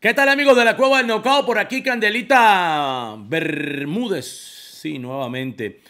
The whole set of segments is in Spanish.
¿Qué tal amigos de la Cueva del Nocao? Por aquí Candelita Bermúdez. Sí, nuevamente.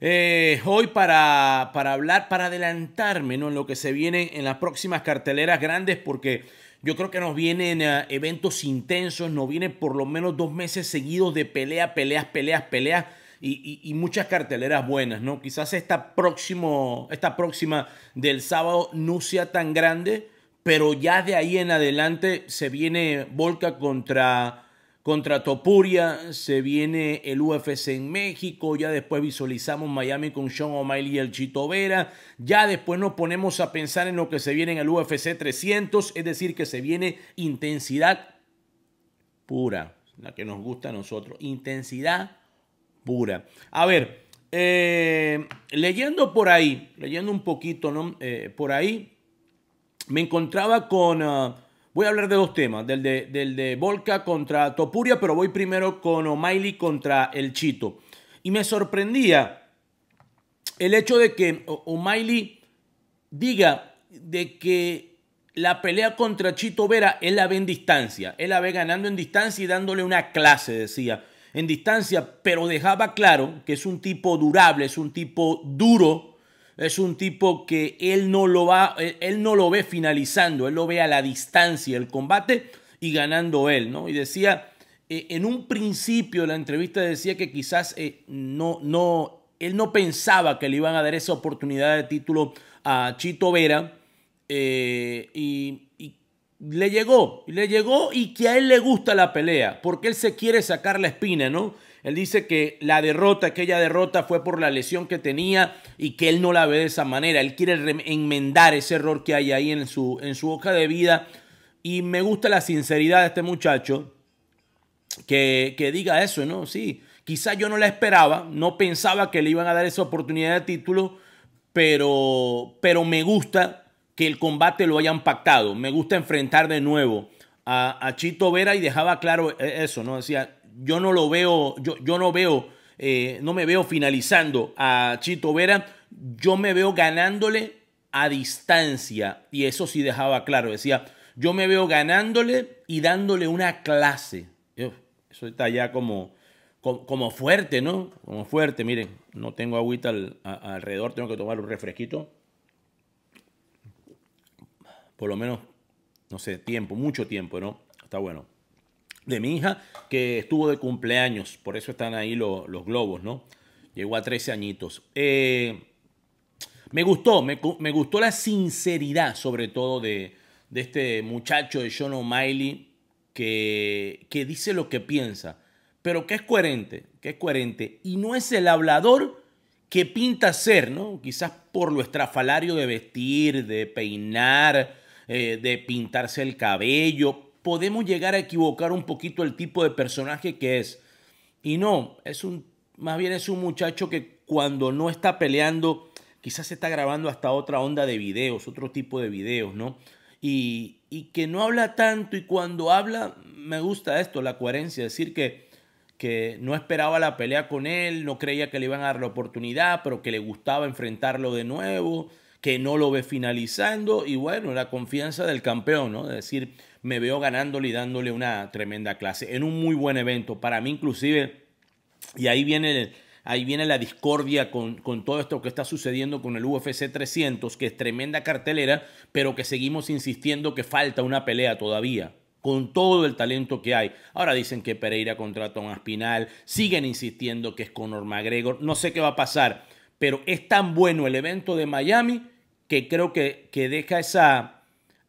Eh, hoy para, para hablar, para adelantarme ¿no? en lo que se viene en las próximas carteleras grandes, porque yo creo que nos vienen eh, eventos intensos, nos vienen por lo menos dos meses seguidos de pelea, peleas, peleas, peleas y, muchas carteleras buenas, ¿no? Quizás esta, próximo, esta próxima del sábado no sea tan grande, pero ya de ahí en adelante se viene Volca contra, contra Topuria, se viene el UFC en México, ya después visualizamos Miami con Sean O'Malley y el Chito Vera, ya después nos ponemos a pensar en lo que se viene en el UFC 300, es decir, que se viene intensidad pura, la que nos gusta a nosotros, intensidad pura. A ver, eh, leyendo por ahí, leyendo un poquito ¿no? Eh, por ahí, me encontraba con... Ah, voy a hablar de dos temas, del de, del de Volca contra Topuria, pero voy primero con O'Malley contra el Chito. Y me sorprendía el hecho de que O'Malley diga de que la pelea contra Chito Vera, él la ve en distancia, él la ve ganando en distancia y dándole una clase, decía, en distancia, pero dejaba claro que es un tipo durable, es un tipo duro, es un tipo que él no lo va, él no lo ve finalizando, él lo ve a la distancia el combate y ganando él, ¿no? Y decía, eh, en un principio la entrevista decía que quizás eh, no, no, él no pensaba que le iban a dar esa oportunidad de título a Chito Vera eh, y, y le llegó, le llegó y que a él le gusta la pelea, porque él se quiere sacar la espina, ¿no? Él dice que la derrota, aquella derrota fue por la lesión que tenía y que él no la ve de esa manera. Él quiere enmendar ese error que hay ahí en su, en su hoja de vida. Y me gusta la sinceridad de este muchacho que, que diga eso, ¿no? Sí, quizá yo no la esperaba, no pensaba que le iban a dar esa oportunidad de título, pero, pero me gusta que el combate lo hayan pactado. Me gusta enfrentar de nuevo a, a Chito Vera y dejaba claro e-, eso, ¿no? Decía, yo no lo veo, yo, no veo, eh, no me veo finalizando a Chito Vera, yo me veo ganándole a distancia. Y eso sí dejaba claro, decía, yo me veo ganándole y dándole una clase. eso está ya como, como, fuerte, ¿no? Como fuerte, miren, no tengo agüita alrededor, tengo que tomar un refresquito. Por lo menos, no sé, tiempo, mucho tiempo, ¿no? Está bueno de mi hija que estuvo de cumpleaños, por eso están ahí los globos, ¿no? Llegó a 13 añitos. Eh, me gustó, me, gustó la sinceridad sobre todo de, este muchacho de Sean O'Malley que, que dice lo que piensa, pero que es coherente, que es coherente y no es el hablador que pinta ser, ¿no? Quizás por lo estrafalario de vestir, de peinar, eh, de pintarse el cabello, podemos llegar a equivocar un poquito el tipo de personaje que es. Y no, es un, más bien es un muchacho que cuando no está peleando, quizás está grabando hasta otra onda de videos, otro tipo de videos, ¿no? Y, que no habla tanto y cuando habla, me gusta esto, la coherencia, decir que que no esperaba la pelea con él, no creía que le iban a dar la oportunidad, pero que le gustaba enfrentarlo de nuevo, que no lo ve finalizando y bueno, la confianza del campeón, ¿no? decir, me veo ganándole y dándole una tremenda clase en un muy buen evento. Para mí inclusive, y ahí viene ahí viene la discordia con, con, todo esto que está sucediendo con el UFC 300, que es tremenda cartelera, pero que seguimos insistiendo que falta una pelea todavía, con todo el talento que hay. Ahora dicen que Pereira contrata a un Aspinal, siguen insistiendo que es Conor McGregor, no sé qué va a pasar, pero es tan bueno el evento de Miami que creo que, que deja esa,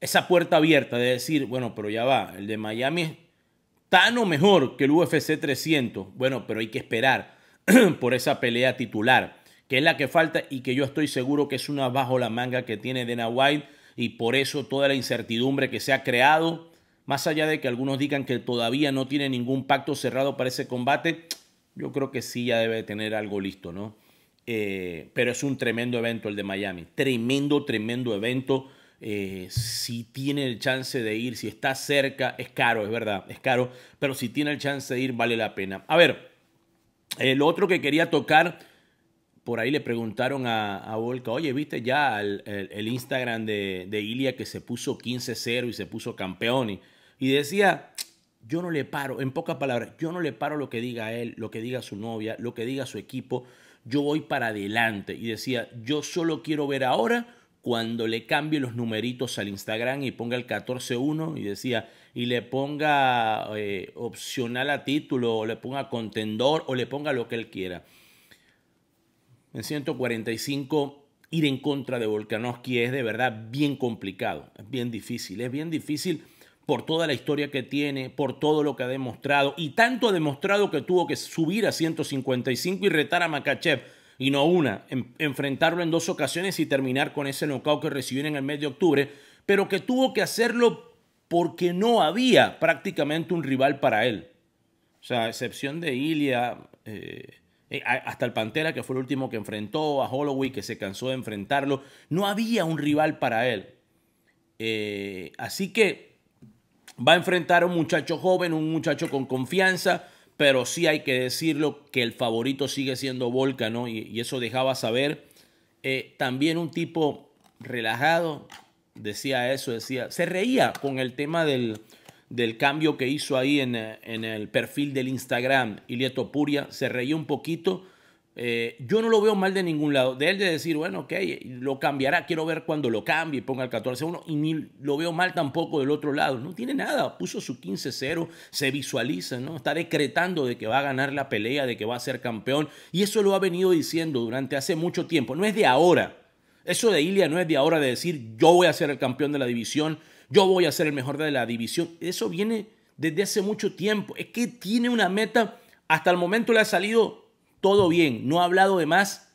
esa puerta abierta de decir, bueno, pero ya va, el de Miami es tan o mejor que el UFC 300. Bueno, pero hay que esperar por esa pelea titular, que es la que falta y que yo estoy seguro que es una bajo la manga que tiene Dana White y por eso toda la incertidumbre que se ha creado, más allá de que algunos digan que todavía no tiene ningún pacto cerrado para ese combate, yo creo que sí ya debe tener algo listo, ¿no? Eh, pero es un tremendo evento el de Miami, tremendo, tremendo evento eh, si tiene el chance de ir, si está cerca, es caro, es verdad, es caro, pero si tiene el chance de ir, vale la pena. A ver, el eh, otro que quería tocar, por ahí le preguntaron a, Volca, oye, viste ya el, Instagram de, Ilia que se puso 15-0 y se puso campeón, y, y decía, yo no le paro, en pocas palabras, yo no le paro lo que diga él, lo que diga su novia, lo que diga su equipo, yo voy para adelante. Y decía, yo solo quiero ver ahora cuando le cambie los numeritos al Instagram y ponga el 14.1 y decía, y le ponga eh, opcional a título, o le ponga contendor, o le ponga lo que él quiera. En 145, ir en contra de Volkanovski es de verdad bien complicado, es bien difícil, es bien difícil por toda la historia que tiene, por todo lo que ha demostrado, y tanto ha demostrado que tuvo que subir a 155 y retar a Makachev y no una, enfrentarlo en dos ocasiones y terminar con ese knockout que recibió en el mes de octubre, pero que tuvo que hacerlo porque no había prácticamente un rival para él. O sea, a excepción de Ilia, eh, eh, hasta el Pantera, que fue el último que enfrentó, a Holloway, que se cansó de enfrentarlo, no había un rival para él. Eh, así que va a enfrentar a un muchacho joven, un muchacho con confianza, pero sí hay que decirlo que el favorito sigue siendo Volca, ¿no? Y, eso dejaba saber. Eh, también un tipo relajado, decía eso, decía, se reía con el tema del, cambio que hizo ahí en, eh, en, el perfil del Instagram, Ilieto Puria, se reía un poquito eh, yo no lo veo mal de ningún lado. De él de decir, bueno, ok, lo cambiará, quiero ver cuando lo cambie, ponga el 14-1, y ni lo veo mal tampoco del otro lado. No tiene nada, puso su 15-0, se visualiza, ¿no? Está decretando de que va a ganar la pelea, de que va a ser campeón, y eso lo ha venido diciendo durante hace mucho tiempo. No es de ahora. Eso de Ilia no es de ahora de decir, yo voy a ser el campeón de la división, yo voy a ser el mejor de la división. Eso viene desde hace mucho tiempo. Es que tiene una meta, hasta el momento le ha salido todo bien, no ha hablado de más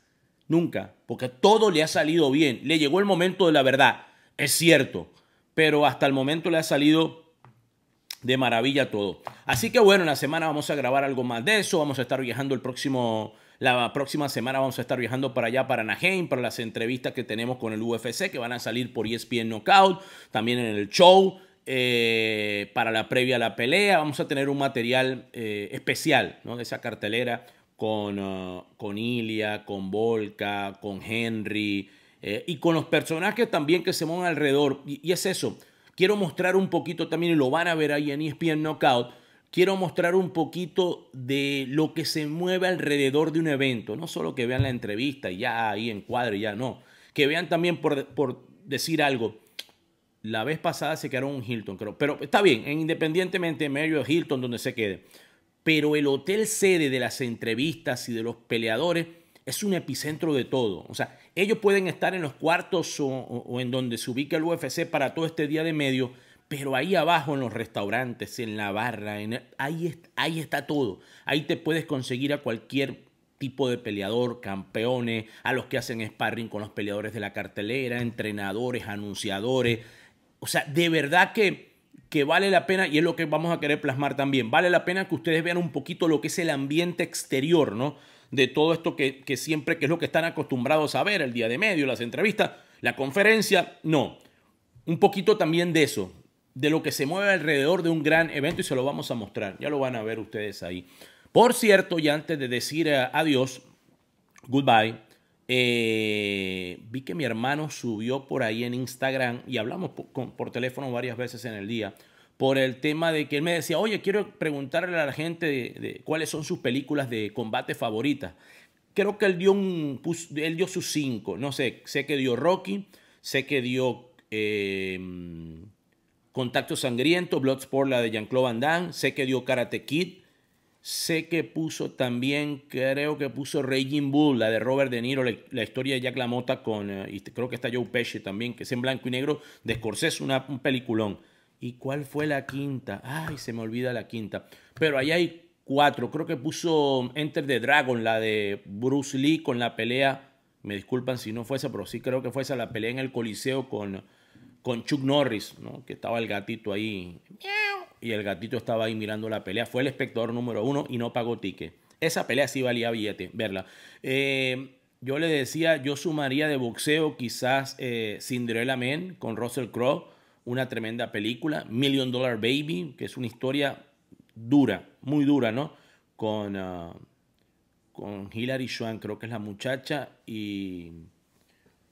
nunca, porque todo le ha salido bien, le llegó el momento de la verdad, es cierto, pero hasta el momento le ha salido de maravilla todo. Así que bueno, en la semana vamos a grabar algo más de eso, vamos a estar viajando el próximo... La próxima semana vamos a estar viajando para allá, para Anaheim para las entrevistas que tenemos con el UFC, que van a salir por ESPN Knockout, también en el show, eh, para la previa a la pelea. Vamos a tener un material eh, especial ¿no? de esa cartelera, con, ah, con Ilia, con Volca, con Henry eh, y con los personajes también que se mueven alrededor. Y, es eso. Quiero mostrar un poquito también, y lo van a ver ahí en ESPN Knockout, quiero mostrar un poquito de lo que se mueve alrededor de un evento. No solo que vean la entrevista y ya ahí en cuadro y ya no. Que vean también, por, decir algo, la vez pasada se quedaron un Hilton, creo. Pero está bien, independientemente de Mario Hilton, donde se quede pero el hotel sede de las entrevistas y de los peleadores es un epicentro de todo. O sea, ellos pueden estar en los cuartos o, en donde se ubica el UFC para todo este día de medio, pero ahí abajo en los restaurantes, en la barra, ahí, ahí está todo. Ahí te puedes conseguir a cualquier tipo de peleador, campeones, a los que hacen sparring con los peleadores de la cartelera, entrenadores, anunciadores. O sea, de verdad que que vale la pena, y es lo que vamos a querer plasmar también, vale la pena que ustedes vean un poquito lo que es el ambiente exterior, ¿no? De todo esto que, que siempre, que es lo que están acostumbrados a ver, el día de medio, las entrevistas, la conferencia, no. Un poquito también de eso, de lo que se mueve alrededor de un gran evento y se lo vamos a mostrar, ya lo van a ver ustedes ahí. Por cierto, y antes de decir eh, adiós, goodbye, eh, vi que mi hermano subió por ahí en Instagram y hablamos por, teléfono varias veces en el día por el tema de que él me decía, oye, quiero preguntarle a la gente de, cuáles son sus películas de combate favoritas. Creo que él dio, un, él dio sus cinco, no sé, sé que dio Rocky, sé que dio eh, Contacto Sangriento, Bloodsport, la de Jean-Claude Van Damme, sé que dio Karate Kid, Sé que puso también, creo que puso Raging Bull, la de Robert De Niro, la historia de Jack LaMotta con, eh, y creo que está Joe Pesci también, que es en blanco y negro, de Scorsese, una, un peliculón. ¿Y cuál fue la quinta? Ay, se me olvida la quinta. Pero ahí hay cuatro. Creo que puso Enter the Dragon, la de Bruce Lee con la pelea. Me disculpan si no fue esa, pero sí creo que fue esa la pelea en el Coliseo con, con Chuck Norris, ¿no? que estaba el gatito ahí y el gatito estaba ahí mirando la pelea. Fue el espectador número uno y no pagó ticket. Esa pelea sí valía billete, verla. Eh, yo le decía, yo sumaría de boxeo quizás eh, Cinderella Man con Russell Crowe, una tremenda película. Million Dollar Baby, que es una historia dura, muy dura, ¿no? Con, ah, con Hilary Swank, creo que es la muchacha, y,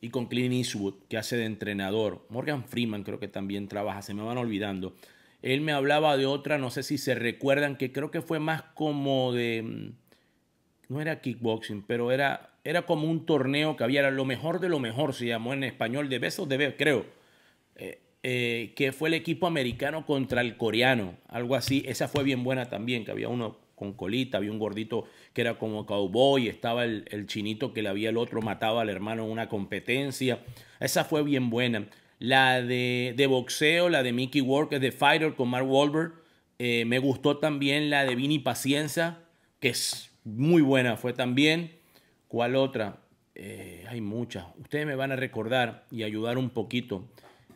y con Clint Eastwood, que hace de entrenador. Morgan Freeman creo que también trabaja, se me van olvidando. Él me hablaba de otra, no sé si se recuerdan, que creo que fue más como de, mm, no era kickboxing, pero era, era como un torneo que había, era lo mejor de lo mejor, se llamó en español, de besos de besos, creo. Eh, eh, que fue el equipo americano contra el coreano, algo así. Esa fue bien buena también, que había uno con colita, había un gordito que era como cowboy, estaba el, el, chinito que le había el otro, mataba al hermano en una competencia. Esa fue bien buena. La de, boxeo, la de Mickey Walker, The de Fighter con Mark Wahlberg. Eh, me gustó también la de Vini Pacienza, que es muy buena, fue también. ¿Cuál otra? Eh, hay muchas. Ustedes me van a recordar y ayudar un poquito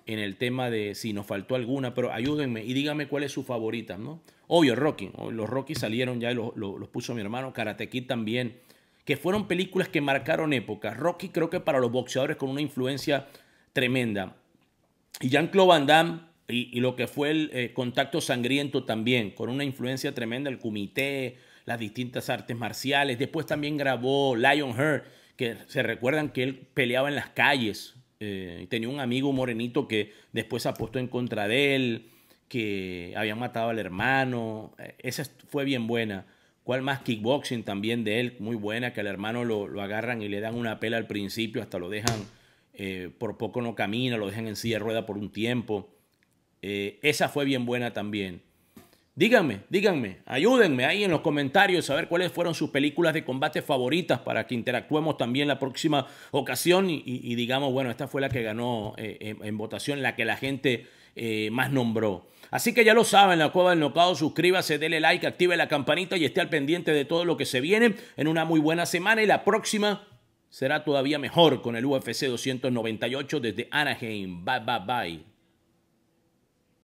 en el tema de si nos faltó alguna, pero ayúdenme y díganme cuál es su favorita, ¿no? Obvio, Rocky. Los Rocky salieron ya, los, los, puso mi hermano. Karate Kid también. Que fueron películas que marcaron épocas. Rocky creo que para los boxeadores con una influencia tremenda y Jean-Claude Van Damme y, lo que fue el eh, contacto sangriento también, con una influencia tremenda el comité, las distintas artes marciales. Después también grabó Lionheart, que se recuerdan que él peleaba en las calles. Eh, tenía un amigo morenito que después apostó en contra de él, que había matado al hermano. Eh, esa fue bien buena. ¿Cuál más? Kickboxing también de él, muy buena, que al hermano lo, lo agarran y le dan una pela al principio, hasta lo dejan eh, por poco no camina, lo dejan en silla de rueda por un tiempo. Eh, esa fue bien buena también. Díganme, díganme, ayúdenme ahí en los comentarios a ver cuáles fueron sus películas de combate favoritas para que interactuemos también la próxima ocasión y, digamos, bueno, esta fue la que ganó eh, en, votación, la que la gente más nombró. Así que ya lo saben, la Cueva del Nocao, suscríbase, dele like, active la campanita y esté al pendiente de todo lo que se viene en una muy buena semana y la próxima será todavía mejor con el UFC 298 desde Anaheim. Bye, bye, bye.